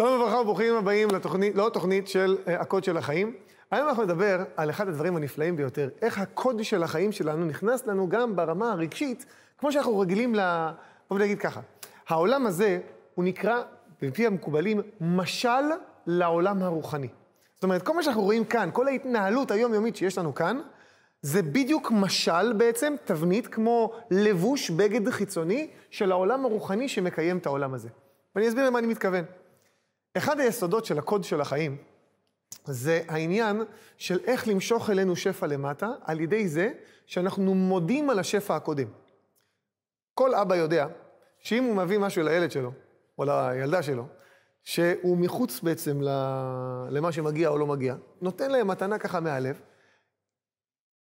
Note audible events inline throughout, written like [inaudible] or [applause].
שלום וברכה וברוכים הבאים לתוכנית, לא תוכנית של uh, הקוד של החיים. היום אנחנו נדבר על אחד הדברים הנפלאים ביותר, איך הקוד של החיים שלנו נכנס לנו גם ברמה הרגשית, כמו שאנחנו רגילים ל... בואו נגיד ככה, העולם הזה, הוא נקרא, לפי המקובלים, משל לעולם הרוחני. זאת אומרת, כל מה שאנחנו רואים כאן, כל ההתנהלות היומיומית שיש לנו כאן, זה בדיוק משל בעצם, תבנית, כמו לבוש בגד חיצוני של העולם הרוחני שמקיים את העולם הזה. ואני אסביר למה אני מתכוון. אחד היסודות של הקוד של החיים זה העניין של איך למשוך אלינו שפע למטה, על ידי זה שאנחנו מודים על השפע הקודם. כל אבא יודע שאם הוא מביא משהו לילד שלו, או לילדה שלו, שהוא מחוץ בעצם למה שמגיע או לא מגיע, נותן להם מתנה ככה מהלב,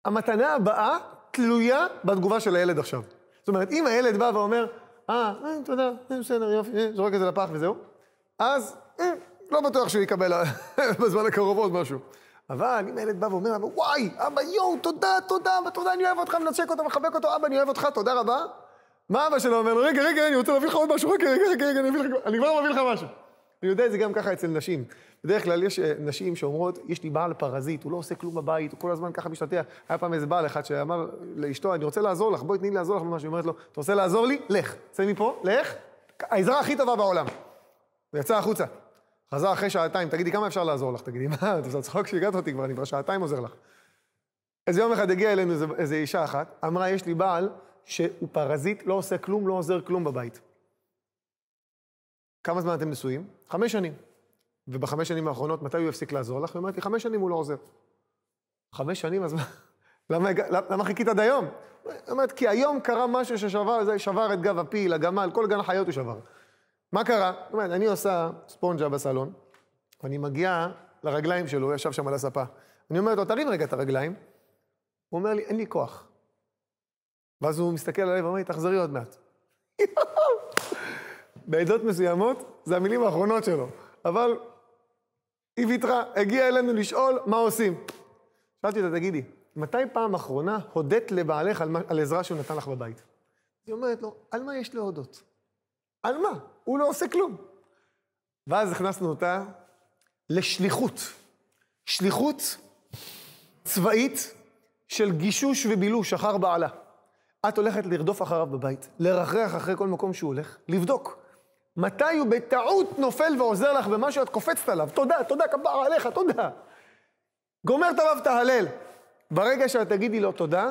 המתנה הבאה תלויה בתגובה של הילד עכשיו. זאת אומרת, אם הילד בא ואומר, אה, אה תודה, אה, בסדר, יופי, אה, זורק את זה לפח וזהו, אז אה, לא בטוח שהוא יקבל אה, [laughs] בזמן הקרוב עוד משהו. אבל אם הילד בא ואומר לנו, וואי, אבא, יואו, תודה, תודה, אבא, תודה, אני אוהב אותך, מנשק אותו, מחבק אותו, אבא, אני אוהב אותך, תודה רבה. מה אבא שלו אומר לו, רגע, רגע, אני רוצה להביא לך עוד משהו, רגע, רגע, רגע, רגע, אני, אני כבר מביא לך משהו. אני יודע את זה גם ככה אצל נשים. בדרך כלל יש אה, נשים שאומרות, יש לי בעל פרזיט, הוא לא עושה כלום בבית, הוא כל הזמן ככה משתתע. היה פעם איזה בעל אחד שאמר לאשתו, אני רוצה לעזור לך, בואי תני לי לעזור לך במשהו. היא אומרת לו, אתה רוצה לעזור לי? לך. צא מפה, לך. העזרה הכי טובה בעולם. הוא יצא החוצה. חזר אחרי שעתיים, תגידי, כמה אפשר לעזור לך? תגידי, מה, אתה עושה צחוק שהגעת אותי כבר, אני כבר שעתיים עוזר לך. איזה יום אחד הגיעה אלינו איזו אישה אחת, אמרה, יש לי בעל שהוא פרזיט, לא עושה כלום, לא עוזר כלום בבית. כמה זמן אתם נשואים? חמש שנים. ובחמש שנים האחרונות, מתי הוא יפסיק לעזור לך? היא אומרת לי, חמש שנים הוא לא עוזר. חמש שנים, אז מה? למה, למה חיכית עד היום? היא אומרת, כי היום קרה משהו ששבר את גב הפיל, הגמל, כל גן החיות הוא שבר. מה קרה? זאת אומרת, אני עושה ספונג'ה בסלון, ואני מגיע לרגליים שלו, הוא ישב שם על הספה. אני אומר לו, תרים רגע את הרגליים. הוא אומר לי, אין לי כוח. ואז הוא מסתכל עליי ואומר לי, תחזרי עוד מעט. [laughs] בעדות מסוימות, זה המילים האחרונות שלו. אבל היא ויתרה, הגיעה אלינו לשאול מה עושים. שאלתי אותה, תגידי, מתי פעם אחרונה הודית לבעלך על, על עזרה שהוא נתן לך בבית? היא אומרת לו, על מה יש להודות? על מה? הוא לא עושה כלום. ואז הכנסנו אותה לשליחות. שליחות צבאית של גישוש ובילוש אחר בעלה. את הולכת לרדוף אחריו בבית, לרחרח אחרי כל מקום שהוא הולך, לבדוק. מתי הוא בטעות נופל ועוזר לך במה שאת קופצת עליו? תודה, תודה, כבר עליך, תודה. גומר את הרב תהלל. ברגע שאת תגידי לו תודה,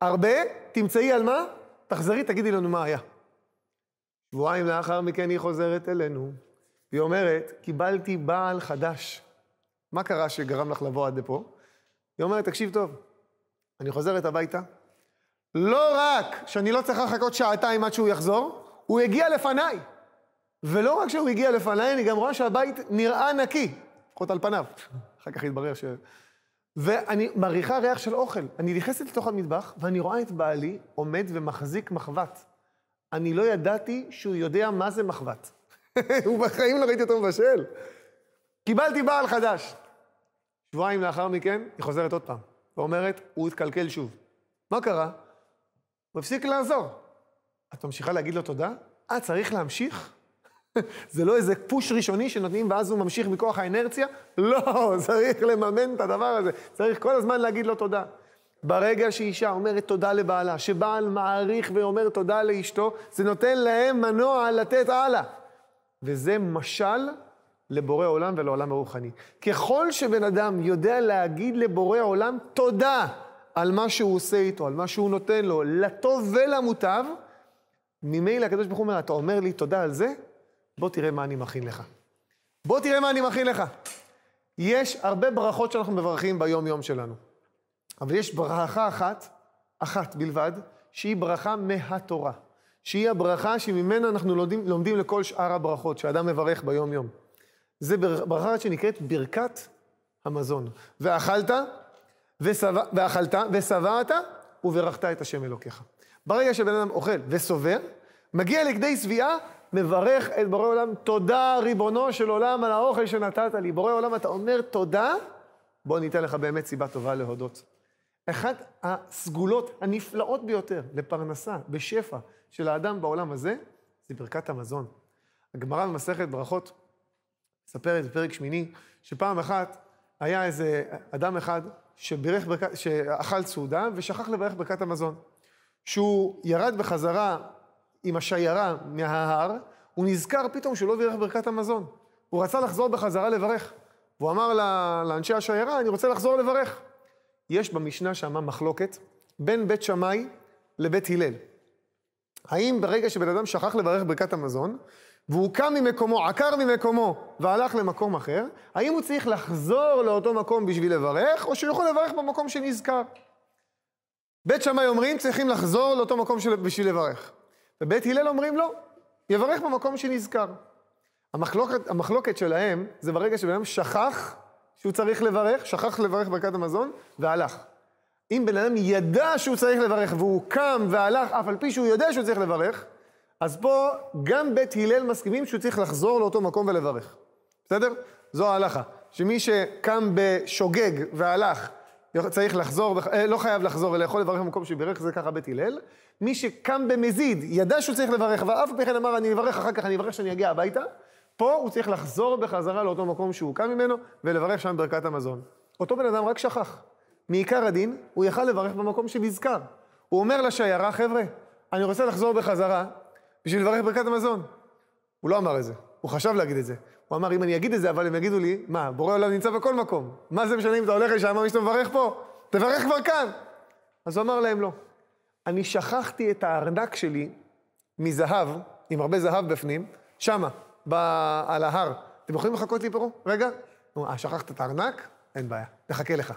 הרבה, תמצאי על מה, תחזרי, תגידי לנו מה היה. שבועיים לאחר מכן היא חוזרת אלינו, והיא אומרת, קיבלתי בעל חדש. מה קרה שגרם לך לבוא עד לפה? היא אומרת, תקשיב טוב, אני חוזרת הביתה, לא רק שאני לא צריכה לחכות שעתיים עד שהוא יחזור, הוא הגיע לפניי. ולא רק שהוא הגיע לפניי, אני גם רואה שהבית נראה נקי, לפחות על פניו. אחר כך התברר ש... ואני מריחה ריח של אוכל. אני נכנסת לתוך המטבח, ואני רואה את בעלי עומד ומחזיק מחבת. אני לא ידעתי שהוא יודע מה זה מחבת. [laughs] הוא בחיים לא ראיתי אותו מבשל. קיבלתי בעל חדש. שבועיים לאחר מכן, היא חוזרת עוד פעם, ואומרת, הוא התקלקל שוב. מה קרה? הוא הפסיק לעזור. את ממשיכה להגיד לו תודה? אה, צריך להמשיך? [laughs] זה לא איזה פוש ראשוני שנותנים ואז הוא ממשיך מכוח האנרציה? לא, [laughs] צריך לממן את הדבר הזה. צריך כל הזמן להגיד לו תודה. ברגע שאישה אומרת תודה לבעלה, שבעל מעריך ואומר תודה לאשתו, זה נותן להם מנוע לתת הלאה. וזה משל לבורא עולם ולעולם הרוחני. ככל שבן אדם יודע להגיד לבורא עולם תודה על מה שהוא עושה איתו, על מה שהוא נותן לו, לטוב ולמוטב, ממילא הקדוש ברוך הוא אומר, אתה אומר לי תודה על זה, בוא תראה מה אני מכין לך. בוא תראה מה אני מכין לך. יש הרבה ברכות שאנחנו מברכים ביום-יום שלנו. אבל יש ברכה אחת, אחת בלבד, שהיא ברכה מהתורה. שהיא הברכה שממנה אנחנו לומדים, לומדים לכל שאר הברכות שאדם מברך ביום-יום. זה ברכה שנקראת ברכת המזון. ואכלת, וסבע, ואכלת, ושבעת, וברכת את השם אלוקיך. ברגע שבן אדם אוכל וסובר, מגיע לכדי שביעה, מברך את בורא עולם, תודה ריבונו של עולם על האוכל שנתת לי. בורא עולם, אתה אומר תודה, בוא ניתן לך באמת סיבה טובה להודות. אחת הסגולות הנפלאות ביותר לפרנסה, בשפע, של האדם בעולם הזה, זה ברכת המזון. הגמרא במסכת ברכות מספרת בפרק שמיני, שפעם אחת היה איזה אדם אחד שבירך ברק... שאכל צעודה ושכח לברך ברכת המזון. שהוא ירד בחזרה עם השיירה מההר, הוא נזכר פתאום שהוא לא בירך ברכת המזון. הוא רצה לחזור בחזרה לברך. והוא אמר לאנשי השיירה, אני רוצה לחזור לברך. יש במשנה שמה מחלוקת בין בית שמאי לבית הלל. האם ברגע שבן אדם שכח לברך ברכת המזון, והוא קם ממקומו, עקר ממקומו, והלך למקום אחר, האם הוא צריך לחזור לאותו מקום בשביל לברך, או שהוא יכול לברך במקום שנזכר? בית שמאי אומרים, צריכים לחזור לאותו מקום של... בשביל לברך. ובית הלל אומרים, לא, יברך במקום שנזכר. המחלוקת, המחלוקת שלהם זה ברגע שבן אדם שכח שהוא צריך לברך, שכח לברך ברכת המזון, והלך. אם בן אדם ידע שהוא צריך לברך והוא קם והלך, אף על פי שהוא יודע שהוא צריך לברך, אז פה גם בית הלל מסכימים שהוא צריך לחזור לאותו מקום ולברך. בסדר? זו ההלכה. שמי שקם בשוגג והלך, צריך לחזור, אה, לא חייב לחזור אלא יכול לברך במקום שבירך, זה ככה בית הלל. מי שקם במזיד, ידע שהוא צריך לברך, אבל אף פי אמר, אני אברך אחר כך, אני אברך כשאני אגיע הביתה, פה הוא צריך לחזור בחזרה לאותו מקום שהוא קם ממנו ולברך שם ברכת המזון. אותו בן אדם רק שכח. מעיקר הדין, הוא יכל לברך במקום שנזכר. הוא אומר לשיירה, חבר'ה, אני רוצה לחזור בחזרה בשביל לברך ברכת המזון. הוא לא אמר את זה, הוא חשב להגיד את זה. הוא אמר, אם אני אגיד את זה, אבל הם יגידו לי, מה, בורא עולם נמצא בכל מקום. מה זה משנה אם אתה הולך לשם, מה שאתה מברך פה? תברך כבר כאן. אז הוא אמר להם, לא. אני שכחתי את הארנק שלי מזהב, עם הרבה זהב בפנים, שמה. ב... על ההר. אתם יכולים לחכות לי פה? רגע. נו, אה, שכחת את הארנק? אין בעיה, נחכה לך.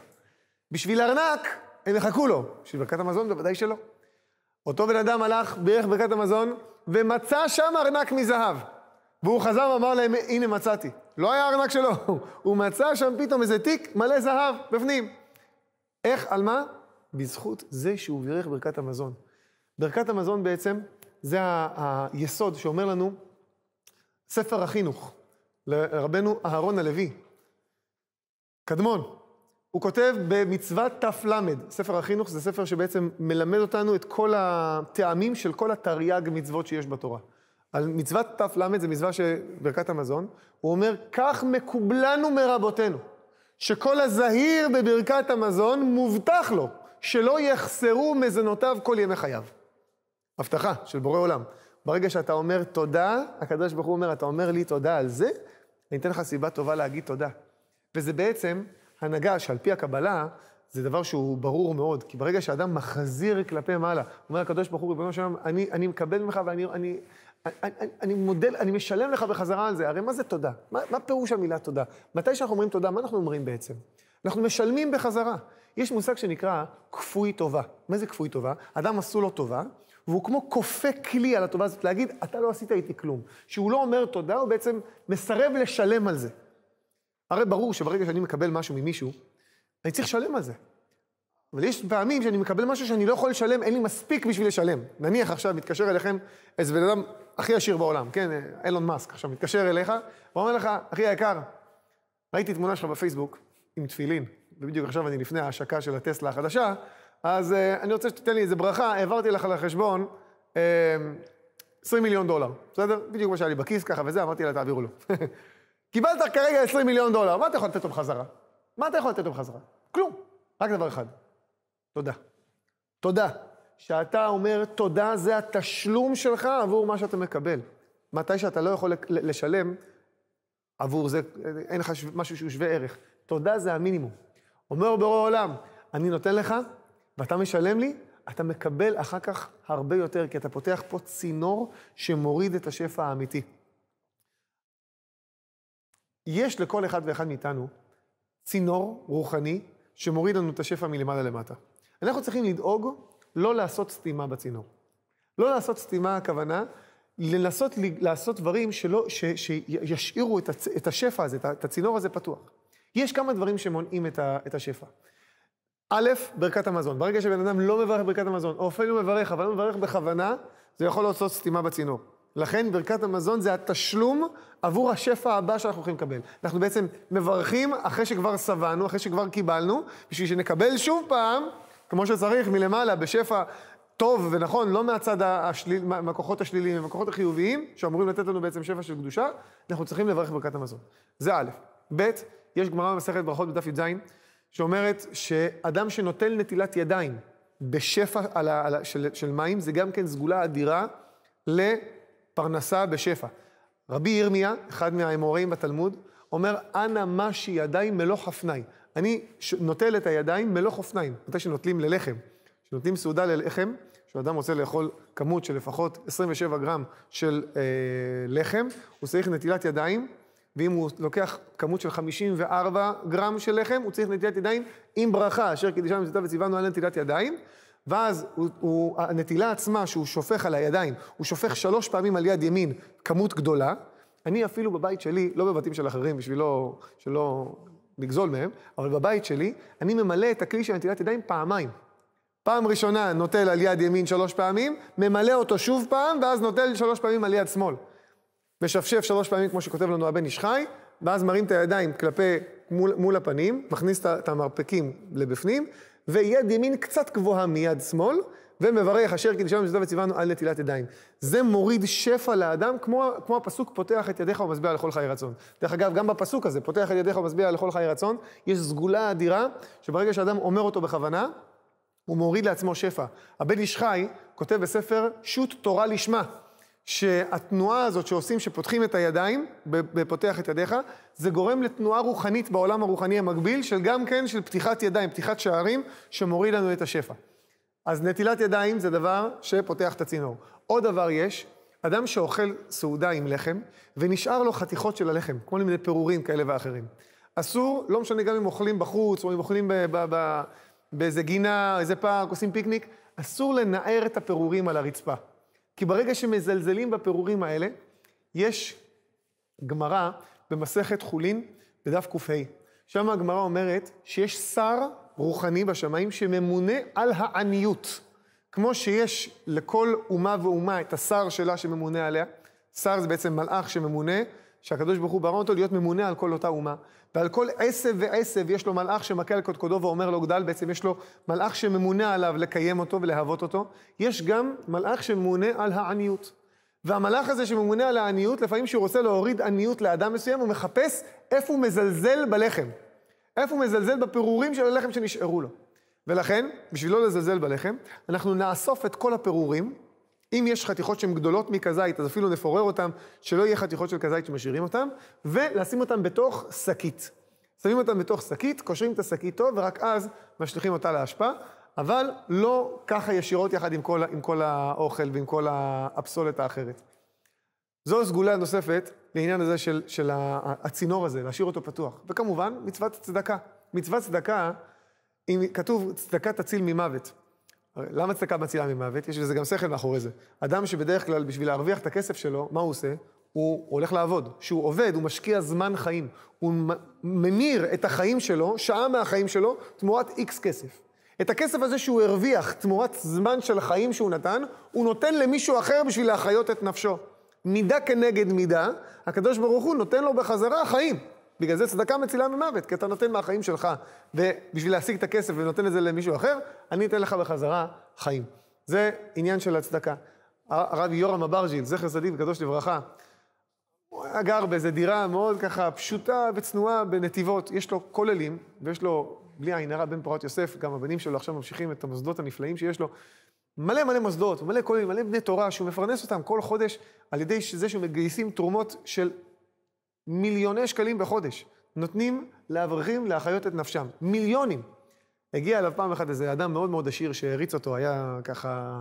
בשביל הארנק, הם יחכו לו. בשביל ברכת המזון, בוודאי שלא. אותו בן אדם הלך, בירך ברכת המזון, ומצא שם ארנק מזהב. והוא חזר ואמר להם, הנה מצאתי. לא היה ארנק שלו, [laughs] הוא מצא שם פתאום איזה תיק מלא זהב בפנים. איך, על מה? בזכות זה שהוא בירך ברכת המזון. ברכת המזון בעצם, זה היסוד שאומר לנו ספר החינוך, לרבנו אהרון הלוי, קדמון. הוא כותב במצוות ת"ל, ספר החינוך זה ספר שבעצם מלמד אותנו את כל הטעמים של כל התרי"ג מצוות שיש בתורה. על מצוות ת"ל, זה מצווה של ברכת המזון, הוא אומר, כך מקובלנו מרבותינו, שכל הזהיר בברכת המזון מובטח לו, שלא יחסרו מזונותיו כל ימי חייו. הבטחה של בורא עולם. ברגע שאתה אומר תודה, הקדוש ברוך הוא אומר, אתה אומר לי תודה על זה, אני אתן לך סיבה טובה להגיד תודה. וזה בעצם הנהגה שעל פי הקבלה, זה דבר שהוא ברור מאוד, כי ברגע שאדם מחזיר כלפי מעלה, אומר הקדוש ברוך הוא, ריבונו של אני, אני מקבל ממך ואני אני, אני, אני, אני מודל, אני משלם לך בחזרה על זה. הרי מה זה תודה? מה, מה פירוש המילה תודה? מתי שאנחנו אומרים תודה, מה אנחנו אומרים בעצם? אנחנו משלמים בחזרה. יש מושג שנקרא כפוי טובה. מה זה כפוי טובה? אדם עשו לו טובה, והוא כמו כופה כלי על הטובה הזאת, להגיד, אתה לא עשית איתי כלום. שהוא לא אומר תודה, הוא בעצם מסרב לשלם על זה. הרי ברור שברגע שאני מקבל משהו ממישהו, אני צריך לשלם על זה. אבל יש פעמים שאני מקבל משהו שאני לא יכול לשלם, אין לי מספיק בשביל לשלם. נניח עכשיו מתקשר אליכם איזה בן אדם הכי עשיר בעולם, כן, אילון מאסק עכשיו מתקשר אליך, ואומר לך, אחי היקר, ראיתי תמונה שלך בפייסבוק עם תפילין, ובדיוק עכשיו אני לפני ההשקה של הטסלה החדשה, אז uh, אני רוצה שתיתן לי איזה ברכה, העברתי לך לחשבון uh, אה, 20 מיליון דולר, בסדר? בדיוק מה שהיה לי בכיס ככה וזה, אמרתי לה, תעבירו לו. [laughs] קיבלת כרגע 20 מיליון דולר, מה אתה יכול לתת לו בחזרה? מה אתה יכול לתת לו בחזרה? כלום, רק דבר אחד, תודה. תודה. שאתה אומר תודה זה התשלום שלך עבור מה שאתה מקבל. מתי שאתה לא יכול לשלם עבור זה, אין לך משהו שהוא שווה ערך. תודה זה המינימום. אומר בורא עולם, אני נותן לך ואתה משלם לי, אתה מקבל אחר כך הרבה יותר, כי אתה פותח פה צינור שמוריד את השפע האמיתי. יש לכל אחד ואחד מאיתנו צינור רוחני שמוריד לנו את השפע מלמעלה למטה. אנחנו צריכים לדאוג לא לעשות סתימה בצינור. לא לעשות סתימה, הכוונה, לנסות לעשות דברים שלא, ש, שישאירו את, הצ, את השפע הזה, את הצינור הזה פתוח. יש כמה דברים שמונעים את, ה, את השפע. א', ברכת המזון. ברגע שבן אדם לא מברך ברכת המזון, או אפילו מברך, אבל לא מברך בכוונה, זה יכול לעשות סתימה בצינור. לכן ברכת המזון זה התשלום עבור השפע הבא שאנחנו הולכים לקבל. אנחנו בעצם מברכים אחרי שכבר שבענו, אחרי שכבר קיבלנו, בשביל שנקבל שוב פעם, כמו שצריך, מלמעלה, בשפע טוב ונכון, לא מהצד השליל, מהכוחות השליליים, מהכוחות החיוביים, שאמורים לתת לנו בעצם שפע של קדושה, אנחנו צריכים לברך ברכת המזון. זה א', ב', יש גמרא במסכת ברכות בדף י"ז, שאומרת שאדם שנוטל נטילת ידיים בשפע על ה, על ה, של, של מים, זה גם כן סגולה אדירה לפרנסה בשפע. רבי ירמיה, אחד מהאמוראים בתלמוד, אומר, אנא משי ידיים מלוך אופניים. אני נוטל את הידיים מלוך אופניים, מתי שנוטלים ללחם. כשנוטלים סעודה ללחם, כשאדם רוצה לאכול כמות של לפחות 27 גרם של אה, לחם, הוא צריך נטילת ידיים ואם הוא לוקח כמות של 54 גרם של לחם, הוא צריך נטילת ידיים עם ברכה, אשר קידישה ממצאתה וציוונו עליהם נטילת ידיים. ואז הוא, הוא, הנטילה עצמה שהוא שופך על הידיים, הוא שופך שלוש פעמים על יד ימין כמות גדולה. אני אפילו בבית שלי, לא בבתים של אחרים, בשביל לא, שלא לגזול מהם, אבל בבית שלי, אני ממלא את הכלי של נטילת ידיים פעמיים. פעם ראשונה נוטל על יד ימין שלוש פעמים, ממלא אותו שוב פעם, ואז נוטל שלוש פעמים על יד שמאל. משפשף שלוש פעמים, כמו שכותב לנו הבן איש חי, ואז מרים את הידיים כלפי, מול, מול הפנים, מכניס את המרפקים לבפנים, ויד ימין קצת גבוהה מיד שמאל, ומברך אשר קידשנו במצוותיו וציוונו על נטילת ידיים. זה מוריד שפע לאדם, כמו, כמו הפסוק פותח את ידיך ומשביע לכל חיי רצון. דרך אגב, גם בפסוק הזה, פותח את ידיך ומשביע לכל חיי רצון, יש סגולה אדירה, שברגע שאדם אומר אותו בכוונה, הוא מוריד לעצמו שפע. הבן איש חי כותב בספר שו"ת תורה לשמה. שהתנועה הזאת שעושים, שפותחים את הידיים, בפותח את ידיך, זה גורם לתנועה רוחנית בעולם הרוחני המקביל, של גם כן של פתיחת ידיים, פתיחת שערים, שמוריד לנו את השפע. אז נטילת ידיים זה דבר שפותח את הצינור. עוד דבר יש, אדם שאוכל סעודה עם לחם, ונשאר לו חתיכות של הלחם, כמו למיני פירורים כאלה ואחרים. אסור, לא משנה גם אם אוכלים בחוץ, או אם אוכלים באיזה גינה, איזה פארק, עושים פיקניק, אסור לנער את הפירורים על הרצפה. כי ברגע שמזלזלים בפירורים האלה, יש גמרא במסכת חולין בדף ק"ה. שם הגמרא אומרת שיש שר רוחני בשמיים שממונה על העניות. כמו שיש לכל אומה ואומה את השר שלה שממונה עליה, שר זה בעצם מלאך שממונה שהקדוש ברוך הוא ברא אותו להיות ממונה על כל אותה אומה. ועל כל עשב ועשב יש לו מלאך שמכה על קודקודו ואומר לו גדל, בעצם יש לו מלאך שממונה עליו לקיים אותו ולהוות אותו. יש גם מלאך שממונה על העניות. והמלאך הזה שממונה על העניות, לפעמים כשהוא רוצה להוריד עניות לאדם מסוים, הוא מחפש איפה הוא מזלזל בלחם. איפה הוא מזלזל בפירורים של הלחם שנשארו לו. ולכן, בשביל לא לזלזל בלחם, אנחנו נאסוף את כל הפירורים, אם יש חתיכות שהן גדולות מכזית, אז אפילו נפורר אותן, שלא יהיה חתיכות של כזית שמשאירים אותן, ולשים אותן בתוך שקית. שמים אותן בתוך שקית, קושרים את השקית טוב, ורק אז משליכים אותה לאשפה, אבל לא ככה ישירות יחד עם כל, עם כל האוכל ועם כל הפסולת האחרת. זו סגולה נוספת לעניין הזה של, של הצינור הזה, להשאיר אותו פתוח. וכמובן, מצוות צדקה. מצוות צדקה, אם כתוב צדקה תציל ממוות. למה צדקה מצילה ממוות? יש לזה גם שכל מאחורי זה. אדם שבדרך כלל, בשביל להרוויח את הכסף שלו, מה הוא עושה? הוא הולך לעבוד. כשהוא עובד, הוא משקיע זמן חיים. הוא ממיר את החיים שלו, שעה מהחיים שלו, תמורת איקס כסף. את הכסף הזה שהוא הרוויח, תמורת זמן של חיים שהוא נתן, הוא נותן למישהו אחר בשביל להחיות את נפשו. מידה כנגד מידה, הקדוש ברוך הוא נותן לו בחזרה חיים. בגלל זה צדקה מצילה ממוות, כי אתה נותן מהחיים שלך, ובשביל להשיג את הכסף ונותן את זה למישהו אחר, אני אתן לך בחזרה חיים. זה עניין של הצדקה. הרב יורם אברג'יל, זכר צדיק וקדוש לברכה, הוא היה גר באיזו דירה מאוד ככה פשוטה וצנועה בנתיבות. יש לו כוללים, ויש לו, בלי עין הרע, בן פורת יוסף, גם הבנים שלו עכשיו ממשיכים את המוסדות הנפלאים שיש לו. מלא מלא מוסדות, מלא כוללים, מלא בני תורה, שהוא מפרנס אותם כל חודש על ידי זה שמגייסים תרומות של מיליוני שקלים בחודש. נותנים לאברכים להחיות את נפשם. מיליונים. הגיע אליו פעם אחת איזה אדם מאוד מאוד עשיר שהעריץ אותו, היה ככה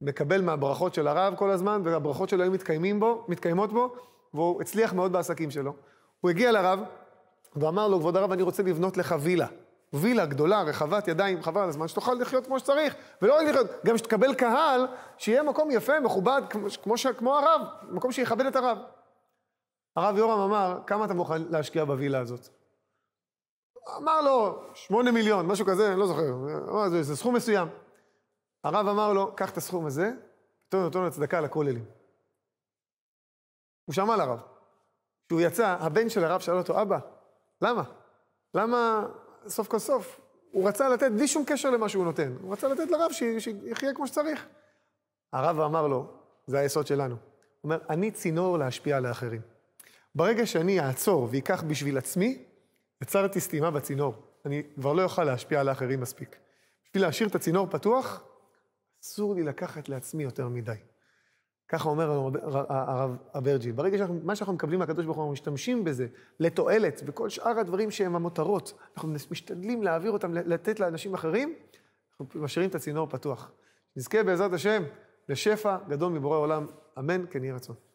מקבל מהברכות של הרב כל הזמן, והברכות שלו היו מתקיימים בו, מתקיימות בו, והוא הצליח מאוד בעסקים שלו. הוא הגיע לרב ואמר לו, כבוד הרב, אני רוצה לבנות לך וילה. וילה גדולה, רחבת ידיים, חבל על הזמן, שתוכל לחיות כמו שצריך. ולא רק לחיות, גם שתקבל קהל, שיהיה מקום יפה, מכובד, כמו, ש... כמו הרב, מקום שיכבד את הרב. הרב יורם אמר, כמה אתה מוכן להשקיע בווילה הזאת? אמר לו, שמונה מיליון, משהו כזה, אני לא זוכר, זה, זה סכום מסוים. הרב אמר לו, קח את הסכום הזה, תן אותו לצדקה לכוללים. הוא שמע לרב. כשהוא יצא, הבן של הרב שאל אותו, אבא, למה? למה סוף כל סוף? הוא רצה לתת בלי שום קשר למה שהוא נותן. הוא רצה לתת לרב שיחיה כמו שצריך. הרב אמר לו, זה היסוד שלנו. הוא אומר, אני צינור להשפיע על האחרים. ברגע שאני אעצור ואקח בשביל עצמי, יצרתי סתימה בצינור. אני כבר לא אוכל להשפיע על האחרים מספיק. בשביל להשאיר את הצינור פתוח, אסור לי לקחת לעצמי יותר מדי. ככה אומר הרב אברג'י. ברגע שמה שאנחנו מקבלים מהקדוש ברוך הוא, אנחנו משתמשים בזה לתועלת, וכל שאר הדברים שהם המותרות, אנחנו משתדלים להעביר אותם, לתת לאנשים אחרים, אנחנו משאירים את הצינור פתוח. נזכה בעזרת השם לשפע גדול מבורא עולם, אמן, כן יהי רצון.